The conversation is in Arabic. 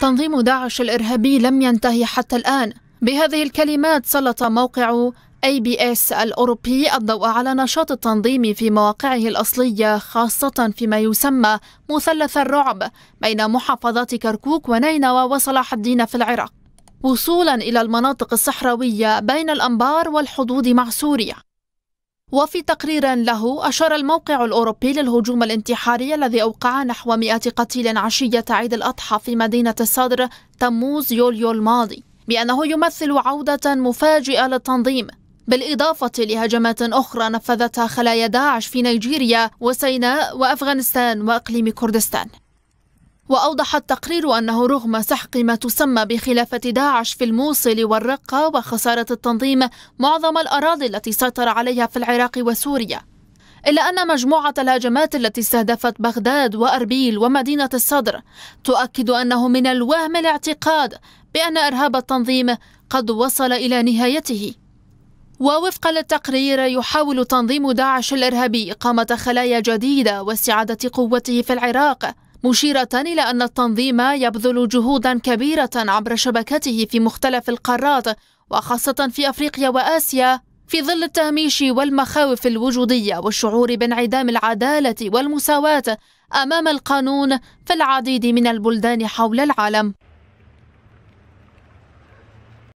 تنظيم داعش الإرهابي لم ينتهي حتى الآن بهذه الكلمات سلط موقع اي بي اس الاوروبي الضوء على نشاط التنظيم في مواقعه الاصليه خاصه فيما يسمى مثلث الرعب بين محافظات كركوك ونينوى وصلاح الدين في العراق وصولا الى المناطق الصحراويه بين الانبار والحدود مع سوريا وفي تقرير له أشار الموقع الأوروبي للهجوم الانتحاري الذي أوقع نحو 100 قتيل عشية عيد الأضحى في مدينة الصدر تموز يوليو الماضي بأنه يمثل عودة مفاجئة للتنظيم بالإضافة لهجمات أخرى نفذتها خلايا داعش في نيجيريا وسيناء وأفغانستان وإقليم كردستان وأوضح التقرير أنه رغم سحق ما تسمى بخلافة داعش في الموصل والرقة وخسارة التنظيم معظم الأراضي التي سيطر عليها في العراق وسوريا إلا أن مجموعة الهجمات التي استهدفت بغداد وأربيل ومدينة الصدر تؤكد أنه من الوهم الاعتقاد بأن إرهاب التنظيم قد وصل إلى نهايته ووفقا للتقرير يحاول تنظيم داعش الإرهابي إقامة خلايا جديدة واستعادة قوته في العراق مشيرة إلى أن التنظيم يبذل جهودا كبيرة عبر شبكته في مختلف القارات وخاصة في أفريقيا وآسيا في ظل التهميش والمخاوف الوجودية والشعور بانعدام العدالة والمساواة أمام القانون في العديد من البلدان حول العالم